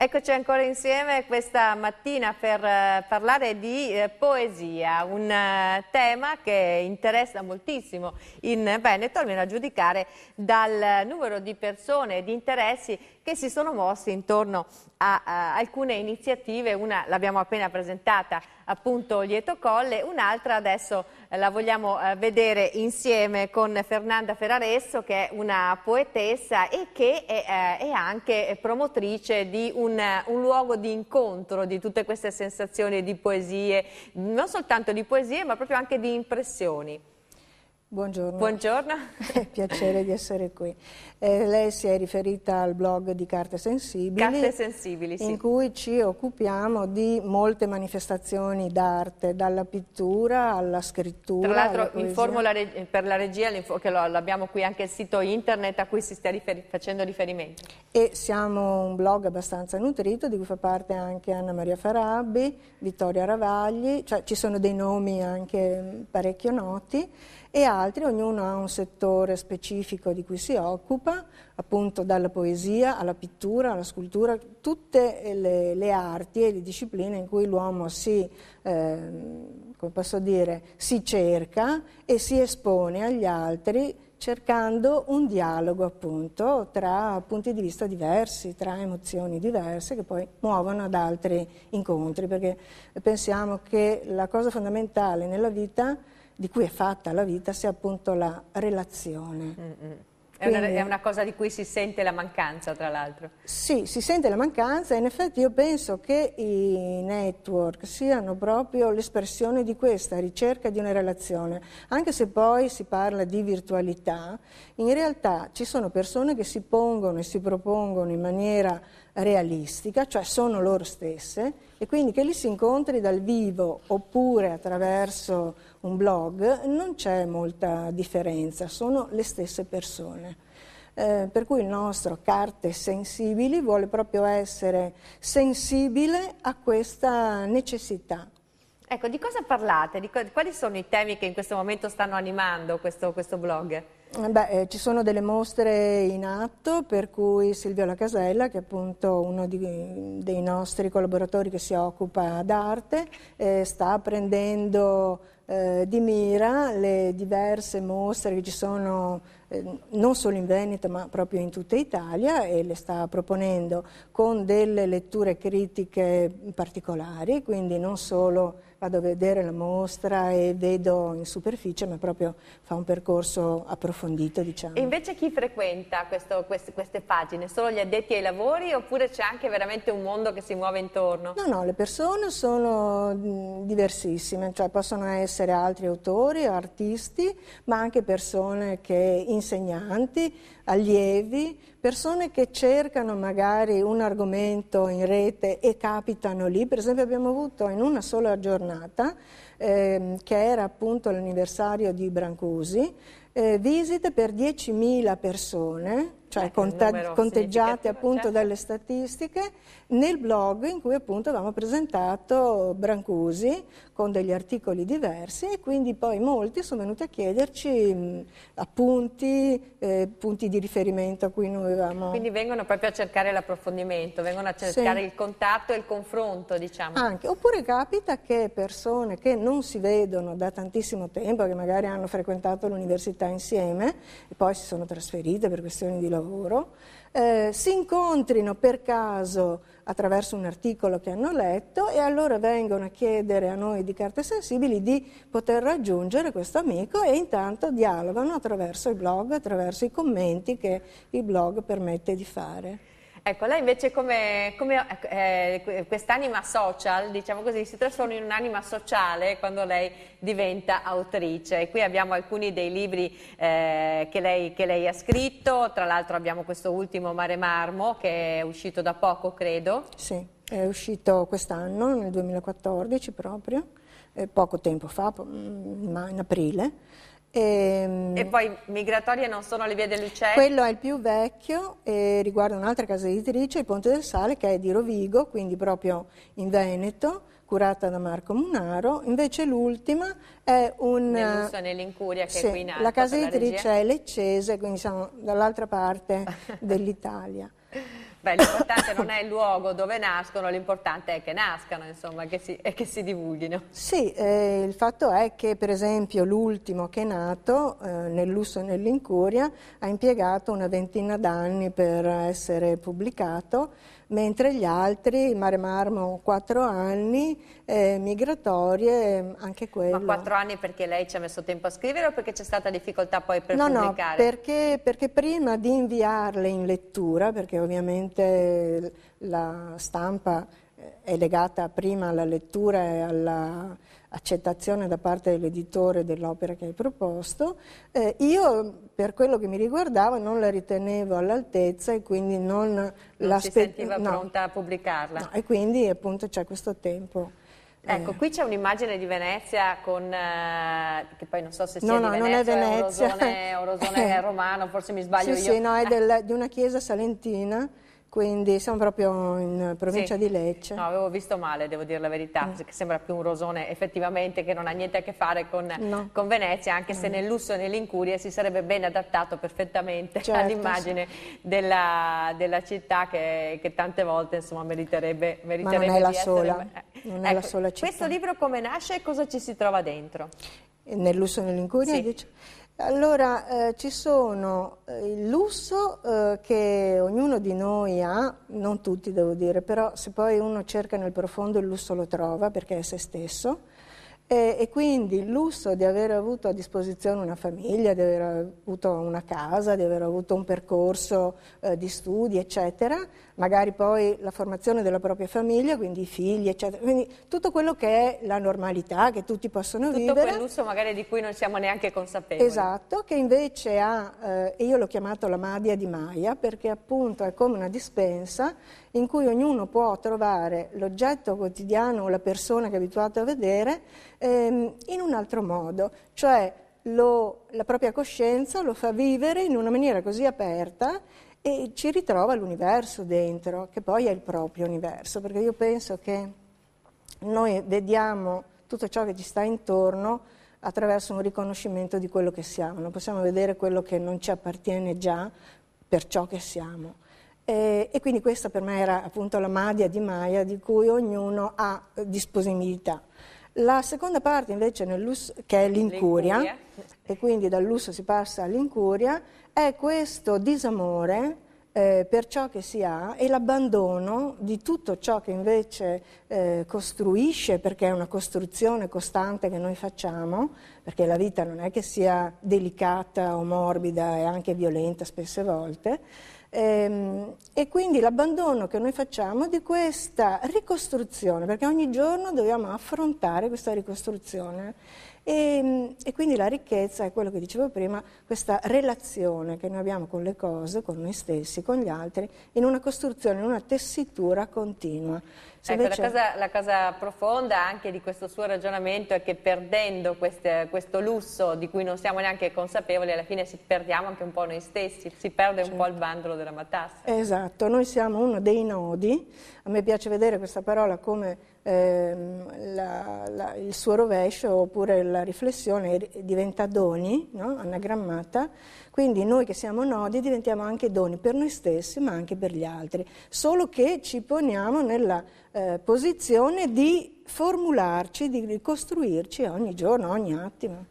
Eccoci ancora insieme questa mattina per eh, parlare di eh, poesia, un eh, tema che interessa moltissimo in Veneto, almeno a giudicare dal numero di persone e di interessi che si sono mossi intorno a, a alcune iniziative, una l'abbiamo appena presentata appunto Lieto Colle, un'altra adesso eh, la vogliamo eh, vedere insieme con Fernanda Ferraresso che è una poetessa e che è, eh, è anche promotrice di un, un, luogo di incontro di tutte queste sensazioni di poesie, non soltanto di poesie ma proprio anche di impressioni. Buongiorno. Buongiorno. È piacere di essere qui. Eh, lei si è riferita al blog di Carte Sensibili. Carte Sensibili, sì. In cui ci occupiamo di molte manifestazioni d'arte, dalla pittura alla scrittura. Tra l'altro informo la per la regia, che l'abbiamo qui anche il sito internet a cui si sta rifer facendo riferimento. E siamo un blog abbastanza nutrito, di cui fa parte anche Anna Maria Farabi, Vittoria Ravagli, cioè ci sono dei nomi anche mm, parecchio noti e altri altri, ognuno ha un settore specifico di cui si occupa, appunto dalla poesia alla pittura, alla scultura, tutte le, le arti e le discipline in cui l'uomo si, eh, dire, si cerca e si espone agli altri cercando un dialogo appunto tra punti di vista diversi, tra emozioni diverse che poi muovono ad altri incontri, perché pensiamo che la cosa fondamentale nella vita di cui è fatta la vita sia appunto la relazione. Mm -hmm. Quindi, è, una, è una cosa di cui si sente la mancanza, tra l'altro. Sì, si sente la mancanza e in effetti io penso che i network siano proprio l'espressione di questa ricerca di una relazione. Anche se poi si parla di virtualità, in realtà ci sono persone che si pongono e si propongono in maniera realistica, cioè sono loro stesse, e quindi che li si incontri dal vivo oppure attraverso un blog non c'è molta differenza, sono le stesse persone. Eh, per cui il nostro carte sensibili vuole proprio essere sensibile a questa necessità. Ecco, di cosa parlate? Di quali sono i temi che in questo momento stanno animando questo, questo blog? Beh, eh, ci sono delle mostre in atto per cui Silvio Lacasella, che è appunto uno di, dei nostri collaboratori che si occupa d'arte, eh, sta prendendo eh, di mira le diverse mostre che ci sono eh, non solo in Veneto ma proprio in tutta Italia e le sta proponendo con delle letture critiche particolari, quindi non solo vado a vedere la mostra e vedo in superficie, ma proprio fa un percorso approfondito. Diciamo. E invece chi frequenta questo, queste, queste pagine? Solo gli addetti ai lavori oppure c'è anche veramente un mondo che si muove intorno? No, no, le persone sono diversissime, cioè possono essere altri autori, artisti, ma anche persone che insegnanti, allievi, persone che cercano magari un argomento in rete e capitano lì. Per esempio abbiamo avuto in una sola giornata giornata, ehm, che era appunto l'anniversario di Brancusi, eh, visite per 10.000 persone, cioè ecco, conta- numero, conteggiate appunto certo. dalle statistiche, nel blog in cui appunto avevamo presentato Brancusi con degli articoli diversi e quindi poi molti sono venuti a chiederci mh, appunti, eh, punti di riferimento a cui noi avevamo... Quindi vengono proprio a cercare l'approfondimento, vengono a cercare sì. il contatto e il confronto diciamo. Anche, oppure capita che persone che non si vedono da tantissimo tempo, che magari hanno frequentato l'università insieme e poi si sono trasferite per questioni di lavoro, lavoro, eh, si incontrino per caso attraverso un articolo che hanno letto e allora vengono a chiedere a noi di carte sensibili di poter raggiungere questo amico e intanto dialogano attraverso il blog, attraverso i commenti che il blog permette di fare. Ecco, lei invece come, come ecco, eh, quest'anima social, diciamo così, si trasforma in un'anima sociale quando lei diventa autrice. E qui abbiamo alcuni dei libri eh, che, lei, che, lei, ha scritto, tra l'altro abbiamo questo ultimo Mare Marmo che è uscito da poco, credo. Sì, è uscito quest'anno, nel 2014 proprio, eh, poco tempo fa, mm, in aprile. E, ehm, e, poi migratorie non sono le vie del Quello è il più vecchio e riguarda un'altra casa editrice, il Ponte del Sale, che è di Rovigo, quindi proprio in Veneto, curata da Marco Munaro. Invece l'ultima è un... Nell'Usso nell'Incuria che sì, è qui in alto. La casa editrice la è leccese, quindi siamo dall'altra parte dell'Italia. Beh, l'importante non è il luogo dove nascono, l'importante è che nascano, insomma, che si, e che si divulghino. Sì, eh, il fatto è che per esempio l'ultimo che è nato, eh, nel lusso e nell'incuria, ha impiegato una ventina d'anni per essere pubblicato mentre gli altri, Mare Marmo, quattro anni, eh, migratorie, anche quello. Ma quattro anni perché lei ci ha messo tempo a scrivere o perché c'è stata difficoltà poi per no, pubblicare? No, perché, perché prima di inviarle in lettura, perché ovviamente la stampa eh, è legata prima alla lettura e alla accettazione da parte dell'editore dell'opera che hai proposto, eh, io per quello che mi riguardava non la ritenevo all'altezza e quindi non, non la sentiva no. pronta a pubblicarla. No, e quindi appunto c'è questo tempo. Eh. Ecco, qui c'è un'immagine di Venezia con, eh, che poi non so se sia no, di Venezia, non è Venezia, o Rosone, o Rosone eh. romano, forse mi sbaglio sì, io. Sì, no, è del, di una chiesa salentina quindi siamo proprio in provincia sì. di Lecce. No, avevo visto male, devo dire la verità, mm. perché sembra più un rosone effettivamente che non ha niente a che fare con, no. con Venezia, anche mm. se nel lusso e nell'incuria si sarebbe ben adattato perfettamente certo, all'immagine sì. della, della, città che, che, tante volte insomma, meriterebbe, meriterebbe Ma eh, non è la ecco, sola, essere... non è ecco, la sola città. Questo libro come nasce e cosa ci si trova dentro? Nel lusso e nell'incuria? Sì. Dice... Allora, eh, ci sono eh, il lusso eh, che ognuno di noi ha, non tutti devo dire, però se poi uno cerca nel profondo il lusso lo trova perché è se stesso, e, e, quindi il lusso di aver avuto a disposizione una famiglia, di aver avuto una casa, di aver avuto un percorso eh, di studi, eccetera, magari poi la formazione della propria famiglia, quindi i figli, eccetera, quindi tutto quello che è la normalità che tutti possono tutto vivere. Tutto quel lusso magari di cui non siamo neanche consapevoli. Esatto, che invece ha, eh, io l'ho chiamato la Madia di Maya, perché appunto è come una dispensa in cui ognuno può trovare l'oggetto quotidiano o la persona che è abituato a vedere ehm, in un altro modo, cioè lo, la propria coscienza lo fa vivere in una maniera così aperta e ci ritrova l'universo dentro, che poi è il proprio universo, perché io penso che noi vediamo tutto ciò che ci sta intorno attraverso un riconoscimento di quello che siamo, non possiamo vedere quello che non ci appartiene già per ciò che siamo. E, e quindi questa per me era appunto la madia di Maya di cui ognuno ha eh, disponibilità. La seconda parte invece lusso, che è l'incuria, l'incuria, e quindi dal lusso si passa all'incuria, è questo disamore eh, per ciò che si ha e l'abbandono di tutto ciò che invece eh, costruisce, perché è una costruzione costante che noi facciamo, perché la vita non è che sia delicata o morbida, e anche violenta spesse volte Ehm, e, quindi l'abbandono che noi facciamo di questa ricostruzione, perché ogni giorno dobbiamo affrontare questa ricostruzione e, mm, e, quindi la ricchezza è quello che dicevo prima, questa relazione che noi abbiamo con le cose, con noi stessi, con gli altri, in una costruzione, in una tessitura continua. Se ecco, invece... la, cosa, la, cosa, profonda anche di questo suo ragionamento è che perdendo queste, questo lusso di cui non siamo neanche consapevoli, alla fine si perdiamo anche un po' noi stessi, si perde certo. un po' il bandolo certo. della matassa. Esatto, noi siamo uno dei nodi, a me piace vedere questa parola come ehm, la, la, il suo rovescio oppure la riflessione diventa doni, no? anagrammata, quindi noi che siamo nodi diventiamo anche doni per noi stessi ma anche per gli altri, solo che ci poniamo nella eh, posizione di formularci, di ricostruirci ogni giorno, ogni attimo.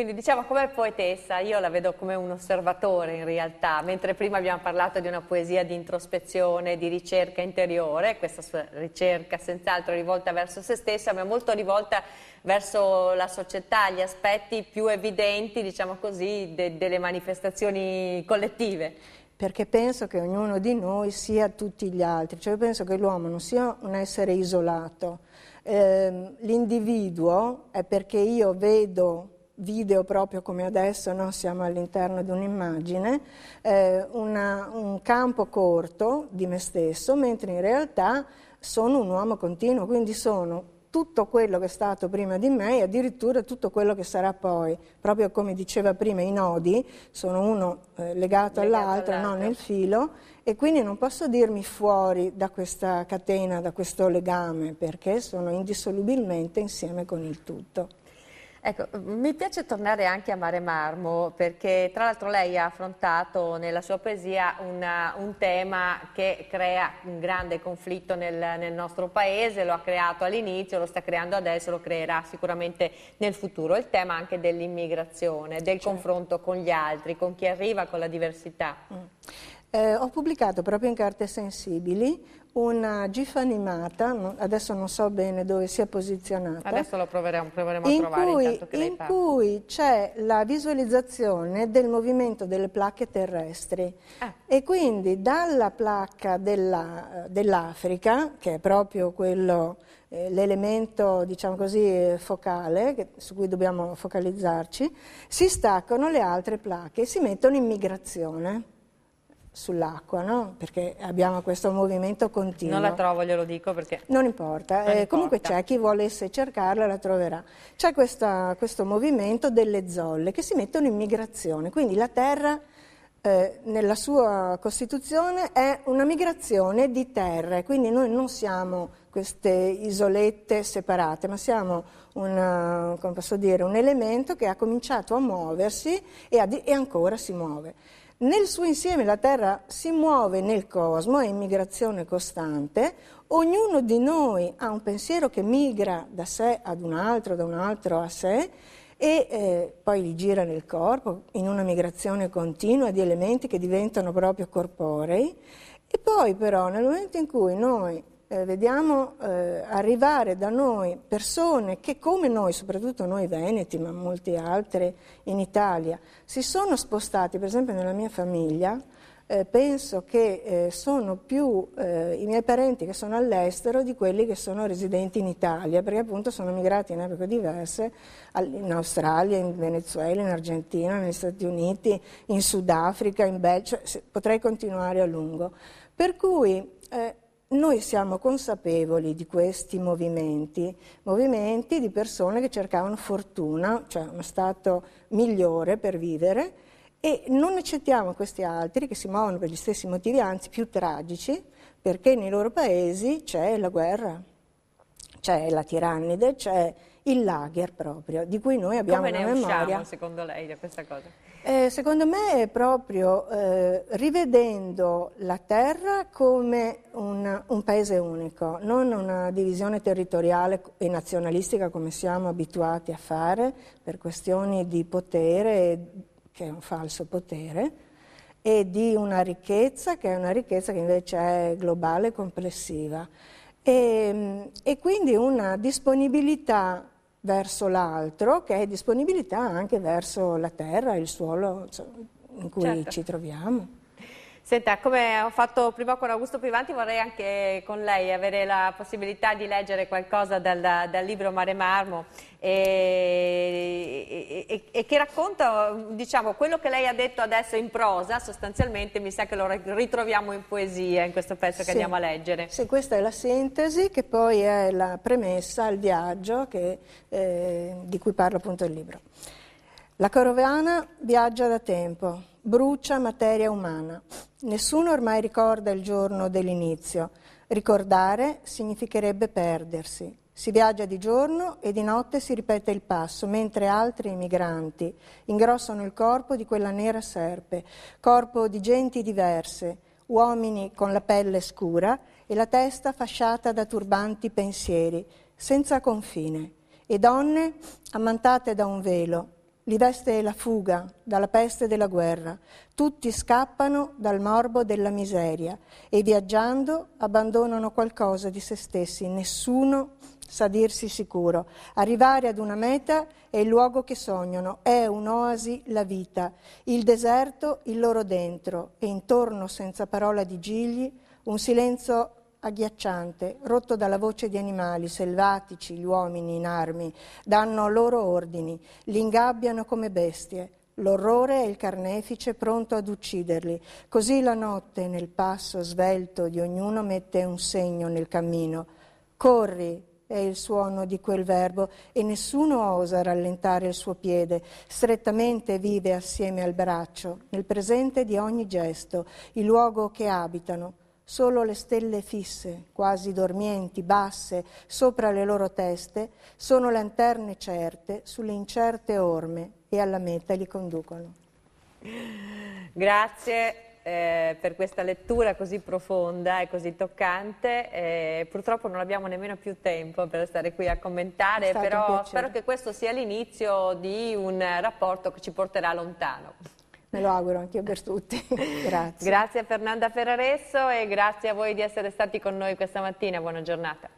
Quindi diciamo come poetessa, io la vedo come un osservatore in realtà, mentre prima abbiamo parlato di una poesia di introspezione, di ricerca interiore, questa sua ricerca senz'altro rivolta verso se stessa, ma molto rivolta verso la società, gli aspetti più evidenti, diciamo così, de delle manifestazioni collettive. Perché penso che ognuno di noi sia tutti gli altri, cioè penso che l'uomo non sia un essere isolato. Eh, l'individuo è perché io vedo video proprio come adesso, no? siamo all'interno di un'immagine, eh, una, un campo corto di me stesso, mentre in realtà sono un uomo continuo, quindi sono tutto quello che è stato prima di me e addirittura tutto quello che sarà poi. Proprio come diceva prima, i nodi sono uno eh, legato, legato all'altro, all'altro, non nel filo, e quindi non posso dirmi fuori da questa catena, da questo legame, perché sono indissolubilmente insieme con il tutto. Ecco, mi piace tornare anche a Mare Marmo perché tra l'altro lei ha affrontato nella sua poesia una, un tema che crea un grande conflitto nel, nel nostro paese, lo ha creato all'inizio, lo sta creando adesso, lo creerà sicuramente nel futuro, il tema anche dell'immigrazione, del certo. confronto con gli altri, con chi arriva, con la diversità. Mm. Eh, ho pubblicato proprio in Carte Sensibili una GIF animata, adesso non so bene dove sia posizionata. Adesso lo proveremo, proveremo in a trovare. Cui, in cui c'è la visualizzazione del movimento delle placche terrestri. Ah. E quindi dalla placca dell'Africa, che è proprio eh, l'elemento diciamo così, focale che, su cui dobbiamo focalizzarci, si staccano le altre placche e si mettono in migrazione sull'acqua, no? perché abbiamo questo movimento continuo. Non la trovo, glielo dico perché... Non importa, non eh, comunque c'è chi volesse cercarla la troverà. C'è questo movimento delle zolle che si mettono in migrazione, quindi la Terra eh, nella sua Costituzione è una migrazione di terre, quindi noi non siamo queste isolette separate, ma siamo una, dire, un elemento che ha cominciato a muoversi e, a, e ancora si muove. Nel suo insieme la Terra si muove nel cosmo, è in migrazione costante, ognuno di noi ha un pensiero che migra da sé ad un altro, da un altro a sé e eh, poi li gira nel corpo in una migrazione continua di elementi che diventano proprio corporei e poi però nel momento in cui noi eh, vediamo eh, arrivare da noi persone che come noi, soprattutto noi veneti, ma molti altri in Italia, si sono spostati, per esempio nella mia famiglia, eh, penso che eh, sono più eh, i miei parenti che sono all'estero di quelli che sono residenti in Italia, perché appunto sono migrati in epoche diverse, in Australia, in Venezuela, in Argentina, negli Stati Uniti, in Sudafrica, in Belgio, cioè, potrei continuare a lungo. Per cui eh, noi siamo consapevoli di questi movimenti, movimenti di persone che cercavano fortuna, cioè uno stato migliore per vivere, e non accettiamo questi altri che si muovono per gli stessi motivi, anzi più tragici, perché nei loro paesi c'è la guerra, c'è la tirannide, c'è il lager proprio, di cui noi abbiamo Come una memoria. Come ne usciamo, secondo lei, da questa cosa? Eh, secondo me è proprio eh, rivedendo la terra come un, un, paese unico, non una divisione territoriale e nazionalistica come siamo abituati a fare per questioni di potere, che è un falso potere, e di una ricchezza che è una ricchezza che invece è globale e complessiva. e quindi una disponibilità verso l'altro, che è disponibilità anche verso la terra, il suolo in cui certo. ci troviamo. Senta, come ho fatto prima con Augusto Privanti, vorrei anche con lei avere la possibilità di leggere qualcosa dal, dal libro Mare Marmo e, e, e, che racconta diciamo, quello che lei ha detto adesso in prosa, sostanzialmente mi sa che lo ritroviamo in poesia in questo pezzo sì. che andiamo a leggere. Sì, questa è la sintesi che poi è la premessa al viaggio che, eh, di cui parla appunto il libro. La carovana viaggia da tempo brucia materia umana. Nessuno ormai ricorda il giorno dell'inizio. Ricordare significherebbe perdersi. Si viaggia di giorno e di notte si ripete il passo, mentre altri migranti ingrossano il corpo di quella nera serpe, corpo di genti diverse, uomini con la pelle scura e la testa fasciata da turbanti pensieri, senza confine, e donne ammantate da un velo, li veste la fuga dalla peste della guerra. Tutti scappano dal morbo della miseria e viaggiando abbandonano qualcosa di se stessi. Nessuno sa dirsi sicuro. Arrivare ad una meta è il luogo che sognano, è un'oasi la vita, il deserto il loro dentro e intorno senza parola di gigli un silenzio agghiacciante, rotto dalla voce di animali selvatici, gli uomini in armi, danno loro ordini, li ingabbiano come bestie. L'orrore è il carnefice pronto ad ucciderli. Così la notte, nel passo svelto di ognuno, mette un segno nel cammino. Corri, è il suono di quel verbo e nessuno osa rallentare il suo piede, strettamente vive assieme al braccio, nel presente di ogni gesto, il luogo che abitano solo le stelle fisse, quasi dormienti, basse, sopra le loro teste, sono lanterne certe sulle incerte orme e alla meta li conducono. Grazie. Eh, per questa lettura così profonda e così toccante. Eh, purtroppo non abbiamo nemmeno più tempo per stare qui a commentare, però spero che questo sia l'inizio di un rapporto che ci porterà lontano. Me lo auguro anch'io per tutti. grazie. Grazie a Fernanda Ferraresso e grazie a voi di essere stati con noi questa mattina. Buona giornata.